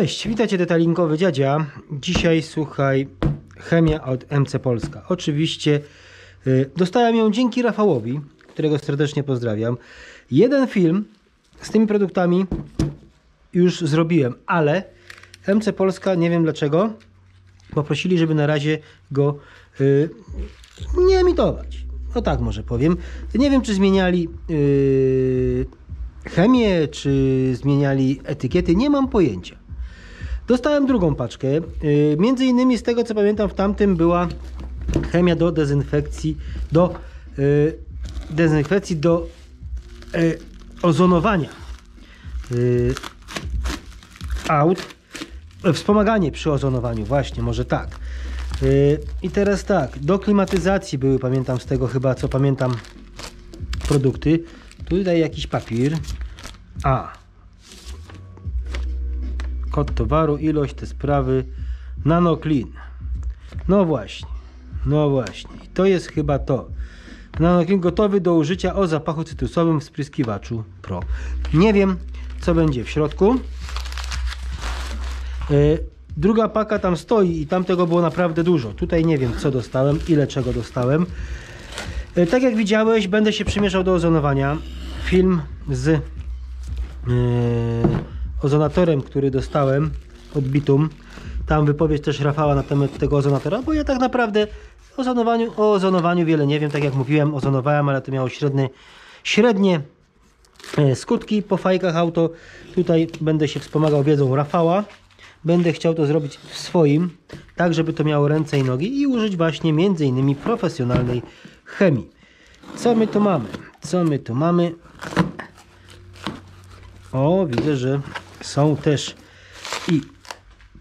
Cześć, witajcie detalinkowy dziadzia. Dzisiaj słuchaj chemia od MC Polska. Oczywiście y, dostałem ją dzięki Rafałowi, którego serdecznie pozdrawiam. Jeden film z tymi produktami już zrobiłem, ale MC Polska, nie wiem dlaczego, poprosili, żeby na razie go y, nie emitować. No tak może powiem. Nie wiem, czy zmieniali y, chemię, czy zmieniali etykiety, nie mam pojęcia. Dostałem drugą paczkę. Y, między innymi z tego co pamiętam w tamtym była chemia do dezynfekcji, do y, dezynfekcji, do y, ozonowania aut. Wspomaganie przy ozonowaniu, właśnie, może tak. I teraz tak, do klimatyzacji były, pamiętam z tego chyba, co pamiętam, produkty. Tutaj jakiś papier. A, kod towaru, ilość, te sprawy, nanoklin. No właśnie, no właśnie, to jest chyba to. Nanoklin gotowy do użycia o zapachu cytrusowym w spryskiwaczu Pro. Nie wiem, co będzie w środku. E, druga paka tam stoi i tam tego było naprawdę dużo. Tutaj nie wiem, co dostałem, ile czego dostałem. E, tak jak widziałeś, będę się przymierzał do ozonowania. Film z... Yy, ozonatorem, który dostałem od Bitum. Tam wypowiedź też Rafała na temat tego ozonatora, bo ja tak naprawdę o ozonowaniu, o ozonowaniu wiele nie wiem. Tak jak mówiłem, ozonowałem, ale to miało średnie, średnie e, skutki po fajkach auto. Tutaj będę się wspomagał wiedzą Rafała. Będę chciał to zrobić w swoim, tak żeby to miało ręce i nogi i użyć właśnie między innymi profesjonalnej chemii. Co my tu mamy? Co my tu mamy? O, widzę, że są też i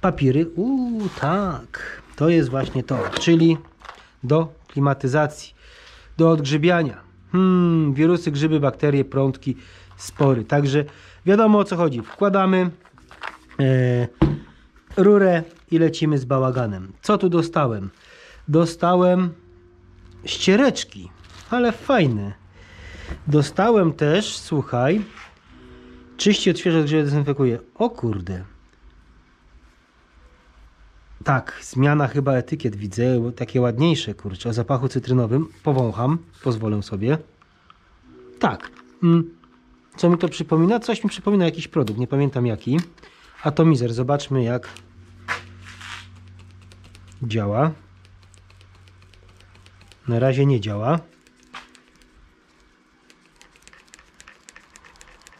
papiery. Uuu, tak. To jest właśnie to, czyli do klimatyzacji, do odgrzybiania. Hmm, wirusy, grzyby, bakterie, prądki, spory. Także wiadomo o co chodzi. Wkładamy e, rurę i lecimy z bałaganem. Co tu dostałem? Dostałem ściereczki, ale fajne. Dostałem też, słuchaj, Czyści, odświeża, grzeje, dezynfekuje. O kurde. Tak, zmiana chyba etykiet widzę, takie ładniejsze, kurczę, o zapachu cytrynowym. Powącham, pozwolę sobie. Tak. Mm, co mi to przypomina? Coś mi przypomina jakiś produkt, nie pamiętam jaki. Atomizer, zobaczmy jak działa. Na razie nie działa.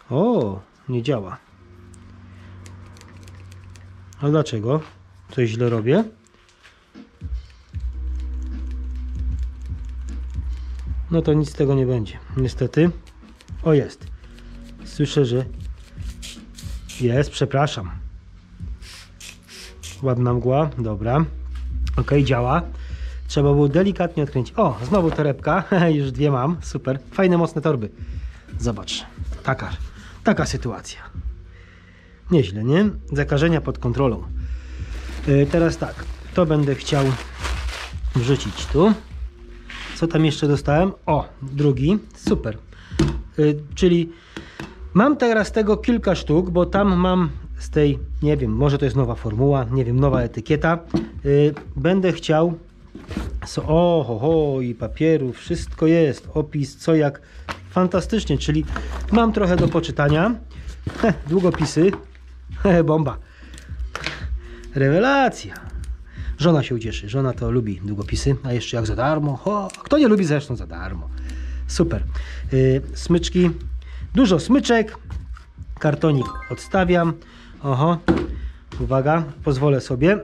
O, nie działa. A dlaczego? Coś źle robię? No to nic z tego nie będzie. Niestety. O, jest. Słyszę, że jest, przepraszam. Ładna mgła, dobra. Ok, działa. Trzeba było delikatnie odkręcić. O, znowu torebka, już dwie mam, super. Fajne, mocne torby. Zobacz, takar. Taka sytuacja. Nieźle, nie? Zakażenia pod kontrolą. Yy, teraz tak, to będę chciał wrzucić tu. Co tam jeszcze dostałem? O, drugi, super. Yy, czyli mam teraz tego kilka sztuk, bo tam mam z tej, nie wiem, może to jest nowa formuła, nie wiem, nowa etykieta. Yy, będę chciał So, o, ho, ho, i papieru, wszystko jest, opis, co jak, fantastycznie, czyli mam trochę do poczytania, Heh, długopisy, Heh, bomba, rewelacja. Żona się ucieszy, żona to lubi długopisy, a jeszcze jak za darmo, ho, kto nie lubi zresztą za darmo. Super, yy, smyczki, dużo smyczek, kartonik odstawiam, oho, uwaga, pozwolę sobie,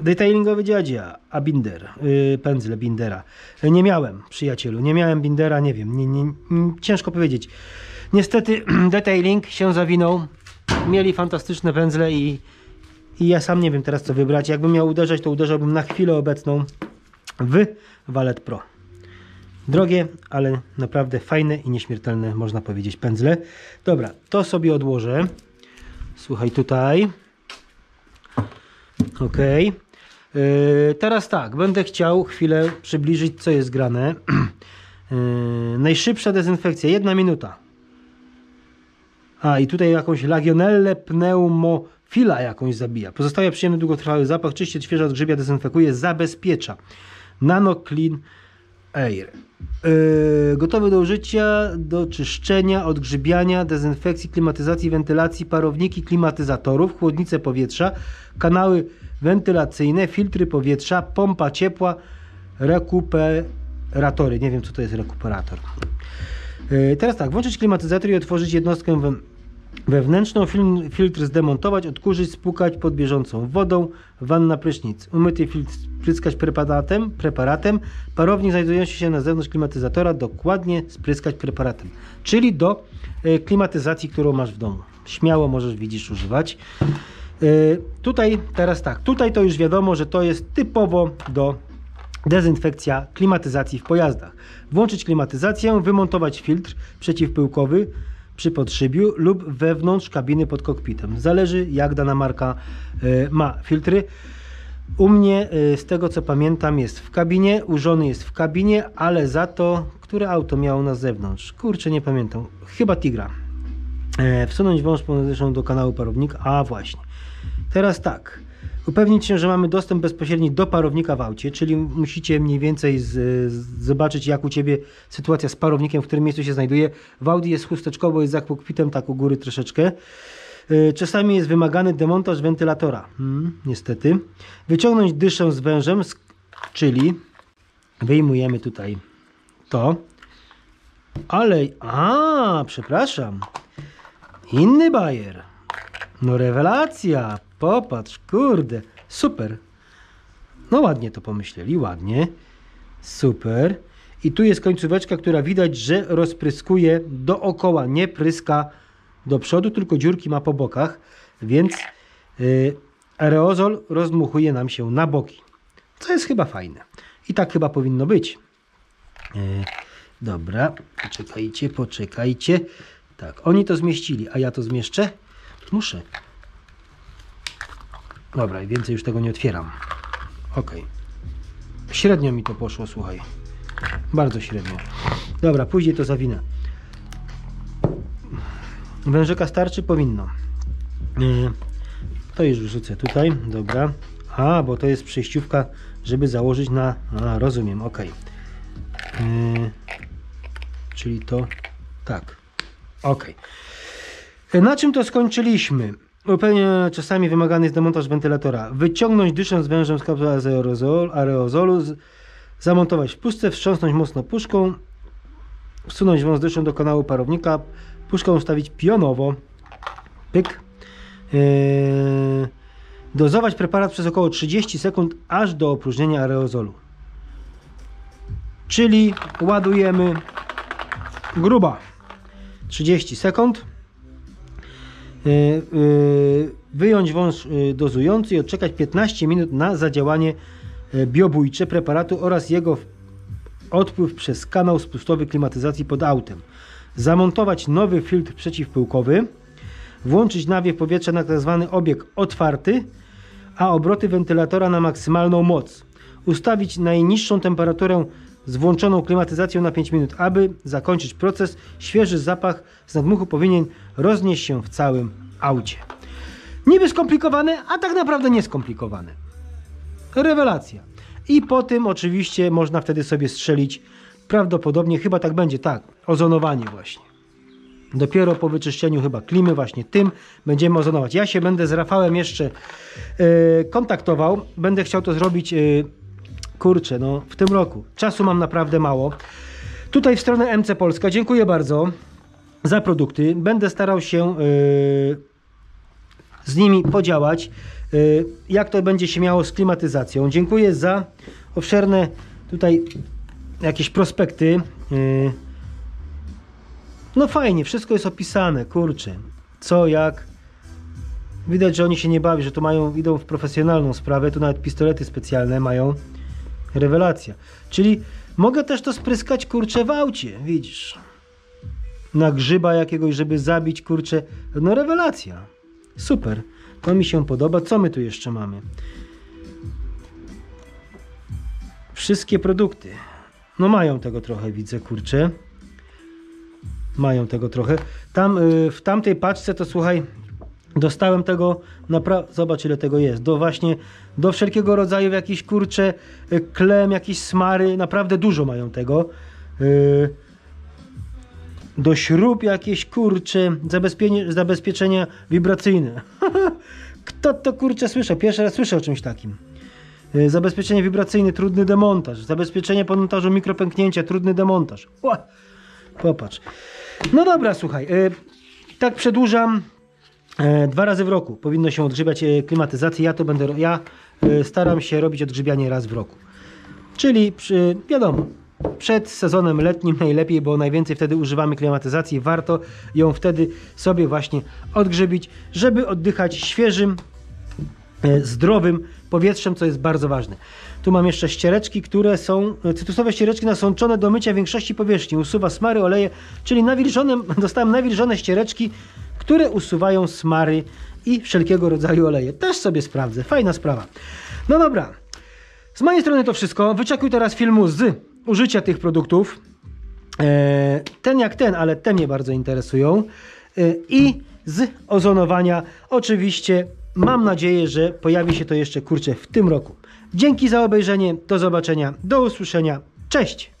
Detailingowy dziadzia, a binder, yy, pędzle bindera. Nie miałem, przyjacielu, nie miałem bindera, nie wiem, nie, nie, ciężko powiedzieć. Niestety detailing się zawinął, mieli fantastyczne pędzle i, i ja sam nie wiem teraz co wybrać. Jakbym miał uderzać, to uderzałbym na chwilę obecną w Valet Pro. Drogie, ale naprawdę fajne i nieśmiertelne, można powiedzieć, pędzle. Dobra, to sobie odłożę. Słuchaj, tutaj. OK. Yy, teraz tak, będę chciał chwilę przybliżyć, co jest grane. Yy, najszybsza dezynfekcja, jedna minuta. A, i tutaj jakąś lagionellę pneumofila jakąś zabija. Pozostawia przyjemny, długotrwały zapach, czyści, odświeża, odgrzebia, dezynfekuje, zabezpiecza. Nanoklin Air. Yy, gotowy do użycia, do czyszczenia, odgrzybiania, dezynfekcji, klimatyzacji, wentylacji, parowniki klimatyzatorów, chłodnice powietrza, kanały wentylacyjne, filtry powietrza, pompa ciepła, rekuperatory. Nie wiem, co to jest rekuperator. Yy, teraz tak, włączyć klimatyzator i otworzyć jednostkę Wewnętrzną filtr zdemontować, odkurzyć, spłukać pod bieżącą wodą, wanna prysznic. Umyty filtr spryskać preparatem, preparatem. Parownik znajdujący się na zewnątrz klimatyzatora dokładnie spryskać preparatem. Czyli do e, klimatyzacji, którą masz w domu. Śmiało możesz, widzisz, używać. E, tutaj teraz tak, tutaj to już wiadomo, że to jest typowo do dezynfekcja klimatyzacji w pojazdach. Włączyć klimatyzację, wymontować filtr przeciwpyłkowy, przy podszybiu lub wewnątrz kabiny pod kokpitem. Zależy jak dana marka e, ma filtry. U mnie, e, z tego co pamiętam, jest w kabinie, użony jest w kabinie, ale za to, które auto miało na zewnątrz? Kurczę, nie pamiętam. Chyba Tigra. E, wsunąć wąż ponadręczną do kanału parownik. A właśnie. Teraz tak upewnić się, że mamy dostęp bezpośredni do parownika w aucie, czyli musicie mniej więcej z, z, zobaczyć jak u Ciebie sytuacja z parownikiem, w którym miejscu się znajduje. W Audi jest chusteczkowo, jest za kokpitem tak u góry troszeczkę. E, czasami jest wymagany demontaż wentylatora, hmm, niestety. Wyciągnąć dyszę z wężem, czyli wyjmujemy tutaj to, ale, a, przepraszam, inny bajer. No rewelacja, Popatrz, kurde, super. No ładnie to pomyśleli, ładnie. Super. I tu jest końcóweczka, która widać, że rozpryskuje dookoła, nie pryska do przodu, tylko dziurki ma po bokach, więc yy, aerozol rozmuchuje nam się na boki, co jest chyba fajne. I tak chyba powinno być. Yy, dobra, poczekajcie, poczekajcie. Tak, oni to zmieścili, a ja to zmieszczę? Muszę. Dobra, i więcej już tego nie otwieram. Ok. Średnio mi to poszło, słuchaj. Bardzo średnio. Dobra, później to zawinę. Wężyka starczy? Powinno. E, to już wrzucę tutaj, dobra. A, bo to jest przejściówka, żeby założyć na... A, rozumiem, ok. E, czyli to tak. Ok. E, na czym to skończyliśmy? Zupełnie czasami wymagany jest demontaż wentylatora. Wyciągnąć dyszę z wężem z kapsuły aerozol, aerozolu, z, zamontować w puszce, wstrząsnąć mocno puszką, wsunąć wąs dyszą do kanału parownika, puszkę ustawić pionowo, pyk. Yy, dozować preparat przez około 30 sekund, aż do opróżnienia aerozolu. Czyli ładujemy gruba 30 sekund. Y, y, wyjąć wąż y, dozujący i odczekać 15 minut na zadziałanie biobójcze preparatu oraz jego odpływ przez kanał spustowy klimatyzacji pod autem. Zamontować nowy filtr przeciwpyłkowy, włączyć nawiew powietrza na tzw. Tak obieg otwarty, a obroty wentylatora na maksymalną moc. Ustawić najniższą temperaturę z włączoną klimatyzacją na 5 minut. Aby zakończyć proces, świeży zapach z nadmuchu powinien roznieść się w całym aucie. Niby skomplikowane, a tak naprawdę nieskomplikowane. Rewelacja. I po tym oczywiście można wtedy sobie strzelić, prawdopodobnie chyba tak będzie, tak, ozonowanie właśnie. Dopiero po wyczyszczeniu chyba klimy właśnie tym będziemy ozonować. Ja się będę z Rafałem jeszcze yy, kontaktował. Będę chciał to zrobić yy, kurczę, no w tym roku. Czasu mam naprawdę mało. Tutaj w stronę MC Polska. Dziękuję bardzo za produkty. Będę starał się yy, z nimi podziałać, yy, jak to będzie się miało z klimatyzacją. Dziękuję za obszerne tutaj jakieś prospekty. Yy. No fajnie, wszystko jest opisane, kurczę. Co, jak. Widać, że oni się nie bawią, że to mają, idą w profesjonalną sprawę. Tu nawet pistolety specjalne mają. Rewelacja. Czyli mogę też to spryskać, kurczę, w aucie, widzisz. Na grzyba jakiegoś, żeby zabić, kurczę. No rewelacja. Super. To mi się podoba. Co my tu jeszcze mamy? Wszystkie produkty. No mają tego trochę, widzę, kurczę. Mają tego trochę. Tam, yy, w tamtej paczce to słuchaj, Dostałem tego, naprawdę, zobacz ile tego jest, do właśnie, do wszelkiego rodzaju jakiś kurcze, klem, jakieś smary, naprawdę dużo mają tego. E, do śrub jakieś kurcze, zabezpieczenia wibracyjne. Kto to kurcze słyszał? Pierwszy raz słyszę o czymś takim. E, zabezpieczenie wibracyjne, trudny demontaż. Zabezpieczenie po montażu mikropęknięcia, trudny demontaż. popatrz. No dobra, słuchaj, e, tak przedłużam E, dwa razy w roku powinno się odgrzybiać e, klimatyzację. Ja to będę, ja e, staram się robić odgrzybianie raz w roku. Czyli przy, wiadomo, przed sezonem letnim najlepiej, bo najwięcej wtedy używamy klimatyzacji. Warto ją wtedy sobie właśnie odgrzebić, żeby oddychać świeżym, zdrowym powietrzem, co jest bardzo ważne. Tu mam jeszcze ściereczki, które są cytrusowe ściereczki nasączone do mycia większości powierzchni. Usuwa smary, oleje, czyli nawilżone, dostałem nawilżone ściereczki które usuwają smary i wszelkiego rodzaju oleje. Też sobie sprawdzę. Fajna sprawa. No dobra. Z mojej strony to wszystko. Wyczekuj teraz filmu z użycia tych produktów. E, ten jak ten, ale te mnie bardzo interesują. E, I z ozonowania. Oczywiście mam nadzieję, że pojawi się to jeszcze kurczę w tym roku. Dzięki za obejrzenie. Do zobaczenia. Do usłyszenia. Cześć!